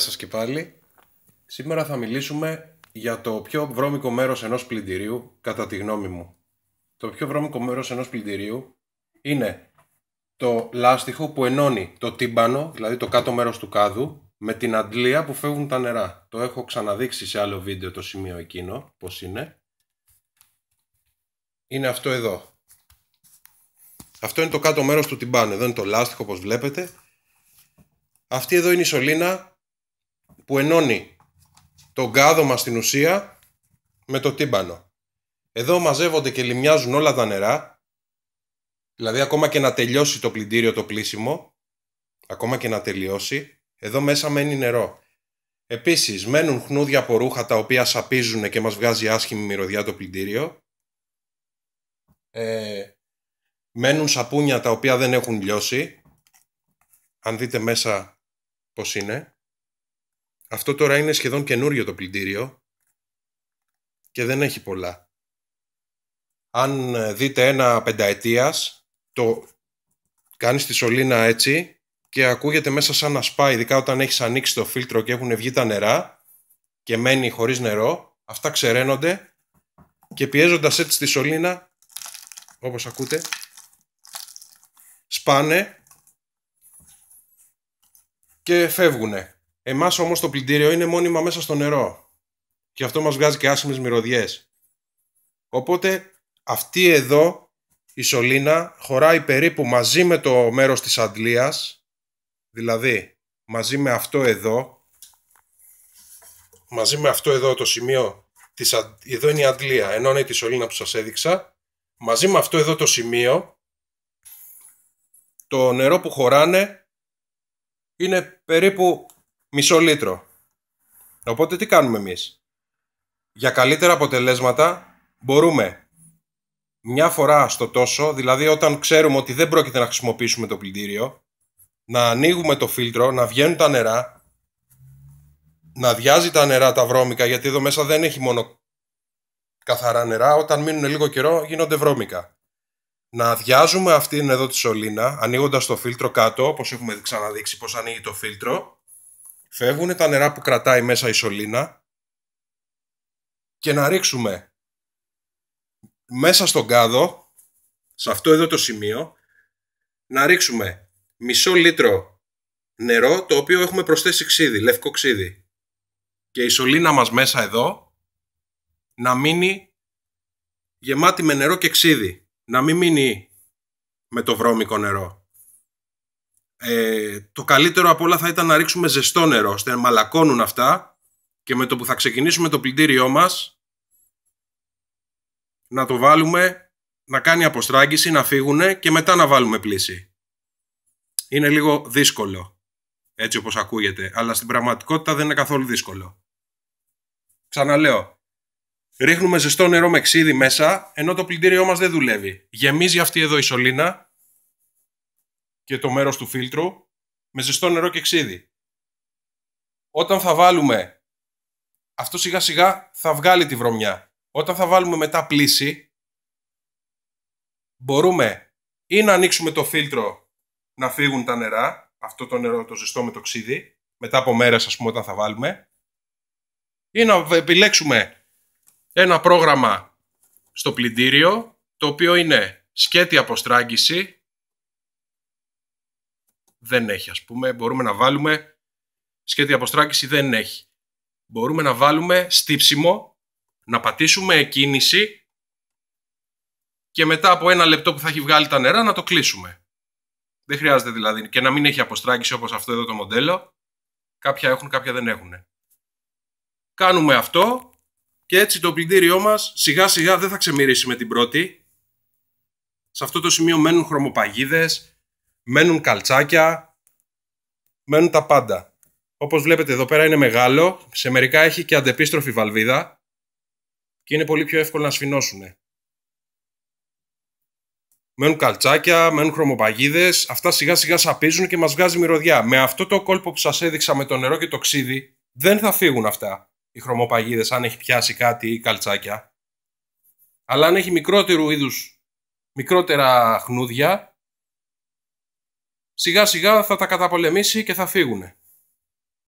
σας και πάλι. Σήμερα θα μιλήσουμε για το πιο βρώμικο μέρος ενός πλυντηρίου, κατά τη γνώμη μου. Το πιο βρώμικο μέρος ενός πλυντηρίου είναι το λάστιχο που ενώνει το τύμπανο, δηλαδή το κάτω μέρος του κάδου, με την αντλία που φεύγουν τα νερά. Το έχω ξαναδείξει σε άλλο βίντεο το σημείο εκείνο, πώς είναι. Είναι αυτό εδώ. Αυτό είναι το κάτω μέρος του τυμπάνου, εδώ είναι το λάστιχο όπως βλέπετε. Αυτή εδώ είναι η σωλήνα που ενώνει το γκάδο μας στην ουσία με το τύμπανο. Εδώ μαζεύονται και λιμιάζουν όλα τα νερά, δηλαδή ακόμα και να τελειώσει το πλυντήριο το πλήσιμο, ακόμα και να τελειώσει, εδώ μέσα μένει νερό. Επίσης, μένουν χνούδια από ρούχα τα οποία σαπίζουν και μας βγάζει άσχημη μυρωδιά το πλυντήριο. Ε, μένουν σαπούνια τα οποία δεν έχουν λιώσει. Αν δείτε μέσα πώς είναι. Αυτό τώρα είναι σχεδόν καινούριο το πλυντήριο και δεν έχει πολλά. Αν ε, δείτε ένα πενταετίας, το κάνεις τη σωλήνα έτσι και ακούγεται μέσα σαν να σπάει, ειδικά όταν έχεις ανοίξει το φίλτρο και έχουν βγει τα νερά και μένει χωρίς νερό, αυτά ξεραίνονται και πιέζοντας έτσι τη σωλήνα, όπως ακούτε, σπάνε και φεύγουνε Εμάς όμως το πλυντήριο είναι μόνιμα μέσα στο νερό και αυτό μας βγάζει και άσχημες μυρωδιές. Οπότε αυτή εδώ η σωλήνα χωράει περίπου μαζί με το μέρος της αντλίας, δηλαδή μαζί με αυτό εδώ, μαζί με αυτό εδώ το σημείο, της, εδώ είναι η αντλία, ενώ είναι τη σωλήνα που σας έδειξα, μαζί με αυτό εδώ το σημείο, το νερό που χωράνε είναι περίπου μισό λίτρο. Οπότε τι κάνουμε εμείς. Για καλύτερα αποτελέσματα μπορούμε μια φορά στο τόσο, δηλαδή όταν ξέρουμε ότι δεν πρόκειται να χρησιμοποιήσουμε το πλυντήριο, να ανοίγουμε το φίλτρο, να βγαίνουν τα νερά, να διάζει τα νερά τα βρώμικα, γιατί εδώ μέσα δεν έχει μόνο καθαρά νερά, όταν μείνουν λίγο καιρό γίνονται βρώμικα. Να αδειάζουμε αυτήν εδώ τη σωλήνα, ανοίγοντας το φίλτρο κάτω, όπως έχουμε ξαναδείξει πώς ανοίγει το φίλτρο, φεύγουν τα νερά που κρατάει μέσα η σωλήνα και να ρίξουμε μέσα στον κάδο, σε αυτό εδώ το σημείο, να ρίξουμε μισό λίτρο νερό το οποίο έχουμε προσθέσει ξύδι, λευκό ξύδι. Και η σωλήνα μας μέσα εδώ να μείνει γεμάτη με νερό και ξύδι. Να μην μείνει με το βρώμικο νερό. Ε, το καλύτερο από όλα θα ήταν να ρίξουμε ζεστό νερό, ώστε να μαλακώνουν αυτά και με το που θα ξεκινήσουμε το πλυντήριό μας να το βάλουμε, να κάνει αποστράγγιση, να φύγουν και μετά να βάλουμε πλήση. Είναι λίγο δύσκολο, έτσι όπως ακούγεται, αλλά στην πραγματικότητα δεν είναι καθόλου δύσκολο. Ξαναλέω, ρίχνουμε ζεστό νερό με ξύδι μέσα, ενώ το πλυντήριό μας δεν δουλεύει. Γεμίζει αυτή εδώ η σωλήνα και το μέρος του φίλτρου με ζεστό νερό και ξύδι. Όταν θα βάλουμε, αυτό σιγά σιγά θα βγάλει τη βρωμιά. Όταν θα βάλουμε μετά πλύση, μπορούμε ή να ανοίξουμε το φίλτρο να φύγουν τα νερά, αυτό το νερό το ζεστό με το ξύδι, μετά από μέρες ας πούμε όταν θα βάλουμε, ή να επιλέξουμε ένα πρόγραμμα στο πλυντήριο, το οποίο είναι σκέτη αποστράγγιση, δεν έχει ας πούμε. Μπορούμε να βάλουμε σχέδια αποστράκηση δεν έχει. Μπορούμε να βάλουμε στύψιμο, να πατήσουμε εκκίνηση και μετά από ένα λεπτό που θα έχει βγάλει τα νερά να το κλείσουμε. Δεν χρειάζεται δηλαδή και να μην έχει αποστράκηση όπως αυτό εδώ το μοντέλο. Κάποια έχουν, κάποια δεν έχουν. Κάνουμε αυτό και έτσι το πλυντήριό μας σιγά σιγά δεν θα ξεμυρίσει με την πρώτη. Σε αυτό το σημείο μένουν χρωμοπαγίδες, μένουν καλτσάκια, μένουν τα πάντα. Όπως βλέπετε εδώ πέρα είναι μεγάλο, σε μερικά έχει και αντεπίστροφη βαλβίδα και είναι πολύ πιο εύκολο να σφινώσουν. Μένουν καλτσάκια, μένουν χρωμοπαγίδες, αυτά σιγά σιγά σαπίζουν και μας βγάζει μυρωδιά. Με αυτό το κόλπο που σας έδειξα με το νερό και το ξύδι δεν θα φύγουν αυτά οι χρωμοπαγίδες αν έχει πιάσει κάτι ή καλτσάκια. Αλλά αν έχει μικρότερου είδους, μικρότερα χνούδια, σιγά σιγά θα τα καταπολεμήσει και θα φύγουνε.